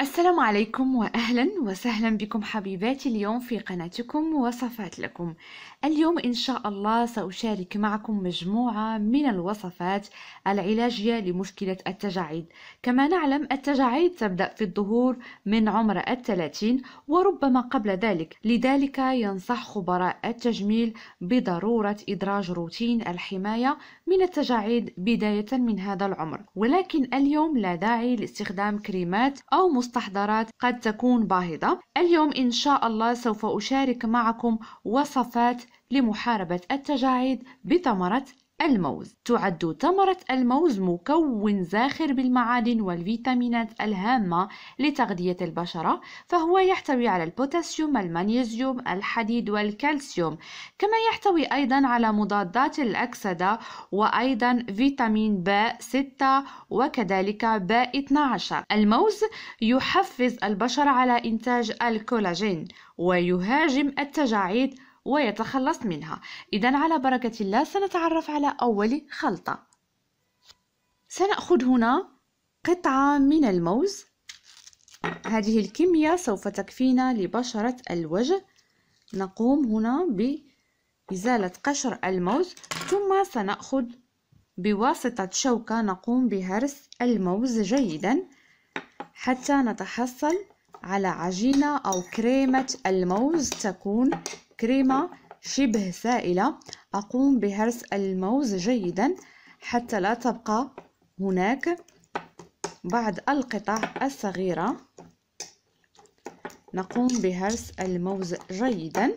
السلام عليكم واهلا وسهلا بكم حبيباتي اليوم في قناتكم وصفات لكم اليوم ان شاء الله ساشارك معكم مجموعه من الوصفات العلاجيه لمشكله التجاعيد كما نعلم التجاعيد تبدا في الظهور من عمر الثلاثين وربما قبل ذلك لذلك ينصح خبراء التجميل بضروره ادراج روتين الحمايه من التجاعيد بدايه من هذا العمر ولكن اليوم لا داعي لاستخدام كريمات او المستحضرات قد تكون باهظة اليوم إن شاء الله سوف أشارك معكم وصفات لمحاربة التجاعيد بثمرة الموز تعد ثمرة الموز مكون زاخر بالمعادن والفيتامينات الهامة لتغذية البشرة فهو يحتوي على البوتاسيوم المغنيسيوم الحديد والكالسيوم كما يحتوي أيضا على مضادات الأكسدة وأيضا فيتامين ب6 وكذلك ب12 الموز يحفز البشرة على إنتاج الكولاجين ويهاجم التجاعيد ويتخلص منها إذا على بركة الله سنتعرف على أول خلطة سنأخذ هنا قطعة من الموز هذه الكمية سوف تكفينا لبشرة الوجه نقوم هنا بإزالة قشر الموز ثم سنأخذ بواسطة شوكة نقوم بهرس الموز جيدا حتى نتحصل على عجينة أو كريمة الموز تكون كريمة شبه سائلة أقوم بهرس الموز جيدا حتى لا تبقى هناك بعض القطع الصغيرة نقوم بهرس الموز جيدا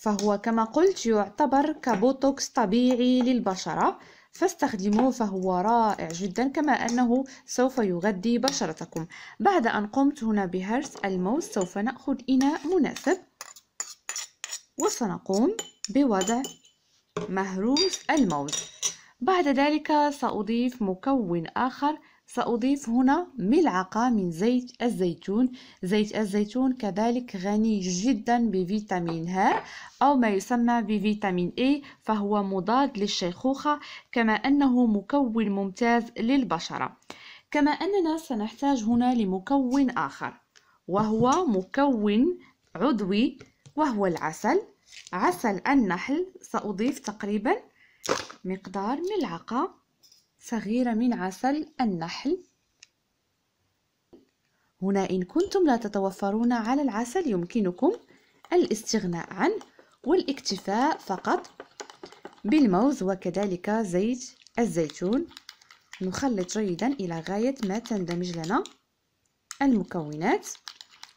فهو كما قلت يعتبر كبوتوكس طبيعي للبشرة فاستخدموه فهو رائع جدا كما أنه سوف يغذي بشرتكم بعد أن قمت هنا بهرس الموز سوف نأخذ إناء مناسب وسنقوم بوضع مهروس الموز بعد ذلك سأضيف مكون آخر سأضيف هنا ملعقة من زيت الزيتون زيت الزيتون كذلك غني جدا بفيتامين ه أو ما يسمى بفيتامين اي فهو مضاد للشيخوخة كما أنه مكون ممتاز للبشرة كما أننا سنحتاج هنا لمكون آخر وهو مكون عضوي وهو العسل عسل النحل سأضيف تقريبا مقدار ملعقة صغيرة من عسل النحل هنا إن كنتم لا تتوفرون على العسل يمكنكم الاستغناء عنه والاكتفاء فقط بالموز وكذلك زيت الزيتون نخلط جيدا إلى غاية ما تندمج لنا المكونات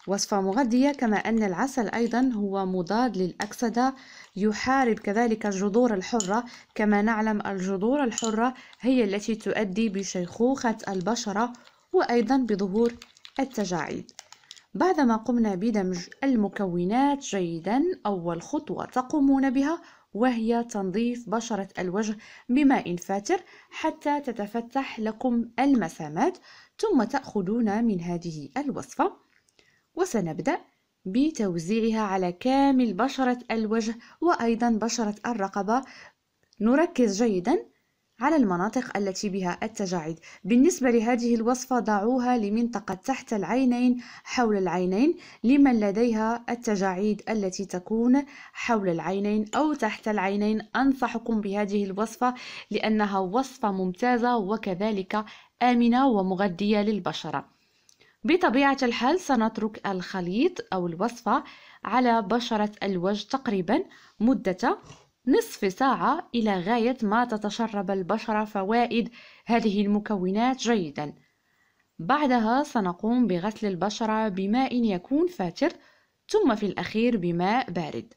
وصفة مغذية كما أن العسل أيضا هو مضاد للأكسدة يحارب كذلك الجذور الحرة كما نعلم الجذور الحرة هي التي تؤدي بشيخوخة البشرة وأيضا بظهور التجاعيد بعدما قمنا بدمج المكونات جيدا أول خطوة تقومون بها وهي تنظيف بشرة الوجه بماء فاتر حتى تتفتح لكم المسامات ثم تأخذون من هذه الوصفة وسنبدأ بتوزيعها على كامل بشرة الوجه وأيضا بشرة الرقبة نركز جيدا على المناطق التي بها التجاعيد بالنسبة لهذه الوصفة ضعوها لمنطقة تحت العينين حول العينين لمن لديها التجاعيد التي تكون حول العينين أو تحت العينين أنصحكم بهذه الوصفة لأنها وصفة ممتازة وكذلك آمنة ومغذية للبشرة بطبيعة الحال سنترك الخليط أو الوصفة على بشرة الوجه تقريبا مدة نصف ساعة إلى غاية ما تتشرب البشرة فوائد هذه المكونات جيدا بعدها سنقوم بغسل البشرة بماء يكون فاتر ثم في الأخير بماء بارد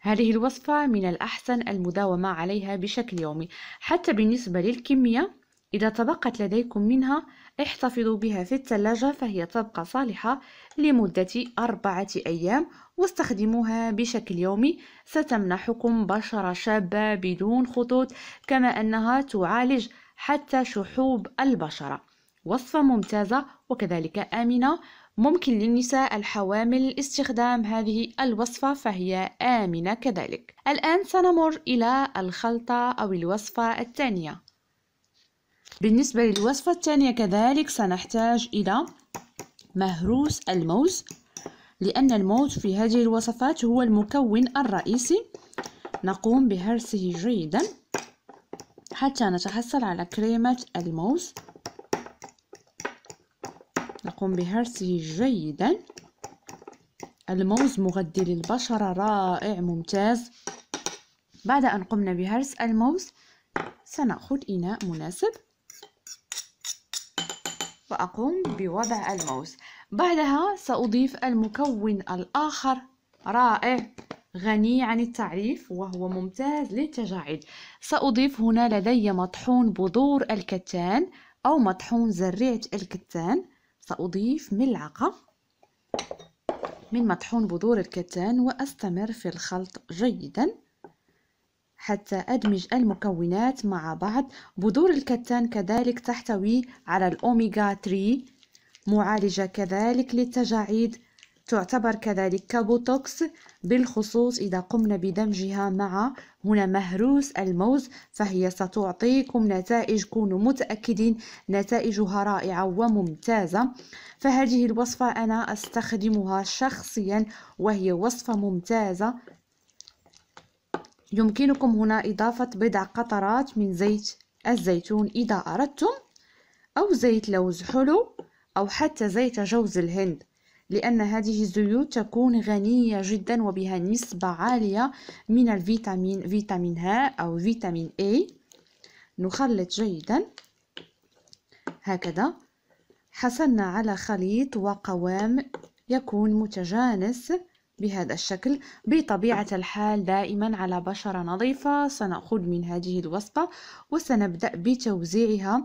هذه الوصفة من الأحسن المداومة عليها بشكل يومي حتى بالنسبة للكمية إذا تبقت لديكم منها احتفظوا بها في الثلاجة فهي تبقى صالحة لمدة أربعة أيام واستخدموها بشكل يومي ستمنحكم بشرة شابة بدون خطوط كما أنها تعالج حتى شحوب البشرة وصفة ممتازة وكذلك آمنة ممكن للنساء الحوامل استخدام هذه الوصفة فهي آمنة كذلك الآن سنمر إلى الخلطة أو الوصفة الثانية بالنسبة للوصفة الثانية كذلك سنحتاج إلى مهروس الموز لأن الموز في هذه الوصفات هو المكون الرئيسي نقوم بهرسه جيدا حتى نتحصل على كريمة الموز نقوم بهرسه جيدا الموز مغذي للبشرة رائع ممتاز بعد أن قمنا بهرس الموز سنأخذ إناء مناسب فأقوم بوضع الموز بعدها سأضيف المكون الآخر رائع غني عن التعريف وهو ممتاز للتجاعيد سأضيف هنا لدي مطحون بذور الكتان أو مطحون زريعة الكتان سأضيف ملعقة من مطحون بذور الكتان وأستمر في الخلط جيداً حتى أدمج المكونات مع بعض بذور الكتان كذلك تحتوي على الأوميغا 3 معالجة كذلك للتجاعيد تعتبر كذلك كبوتوكس بالخصوص إذا قمنا بدمجها مع هنا مهروس الموز فهي ستعطيكم نتائج كونوا متأكدين نتائجها رائعة وممتازة فهذه الوصفة أنا أستخدمها شخصيا وهي وصفة ممتازة يمكنكم هنا إضافة بضع قطرات من زيت الزيتون إذا أردتم أو زيت لوز حلو أو حتى زيت جوز الهند لأن هذه الزيوت تكون غنية جدا وبها نسبة عالية من الفيتامين فيتامين ه أو فيتامين A نخلط جيدا هكذا حصلنا على خليط وقوام يكون متجانس بهذا الشكل بطبيعة الحال دائما على بشرة نظيفة سنأخذ من هذه الوصفة وسنبدأ بتوزيعها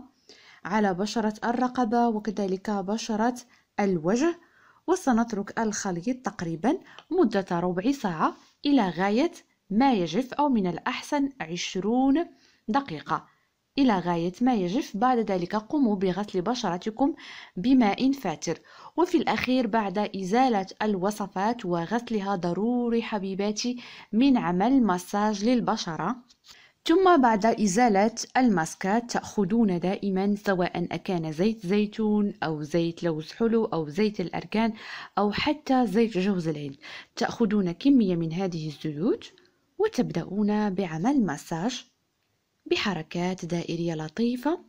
على بشرة الرقبة وكذلك بشرة الوجه وسنترك الخليط تقريبا مدة ربع ساعة إلى غاية ما يجف أو من الأحسن عشرون دقيقة إلى غاية ما يجف بعد ذلك قوموا بغسل بشرتكم بماء فاتر وفي الأخير بعد إزالة الوصفات وغسلها ضروري حبيباتي من عمل مساج للبشرة ثم بعد إزالة الماسكات تأخذون دائما سواء أكان زيت زيتون أو زيت لوز حلو أو زيت الأركان أو حتى زيت جوز الهند تأخذون كمية من هذه الزيوت وتبدأون بعمل مساج بحركات دائرية لطيفة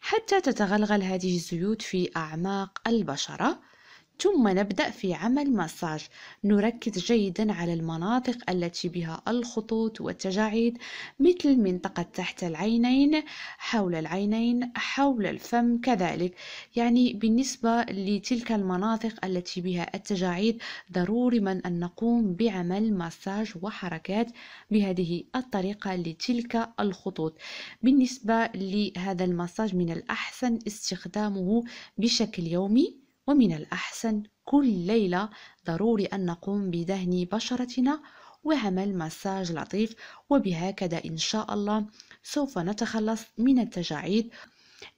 حتى تتغلغل هذه الزيوت في أعماق البشرة ثم نبدأ في عمل مساج نركز جيدا على المناطق التي بها الخطوط والتجاعيد مثل منطقة تحت العينين حول العينين حول الفم كذلك يعني بالنسبة لتلك المناطق التي بها التجاعيد ضروري من أن نقوم بعمل مساج وحركات بهذه الطريقة لتلك الخطوط بالنسبة لهذا المساج من الأحسن استخدامه بشكل يومي ومن الأحسن كل ليلة ضروري أن نقوم بدهن بشرتنا وعمل مساج لطيف وبهكذا إن شاء الله سوف نتخلص من التجاعيد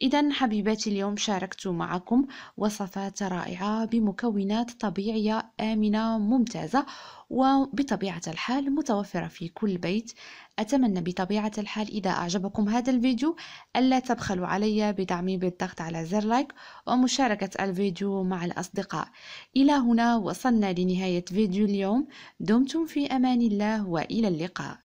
إذا حبيباتي اليوم شاركت معكم وصفات رائعة بمكونات طبيعية آمنة ممتازة وبطبيعة الحال متوفرة في كل بيت أتمنى بطبيعة الحال إذا أعجبكم هذا الفيديو ألا تبخلوا علي بدعمي بالضغط على زر لايك ومشاركة الفيديو مع الأصدقاء إلى هنا وصلنا لنهاية فيديو اليوم دمتم في أمان الله وإلى اللقاء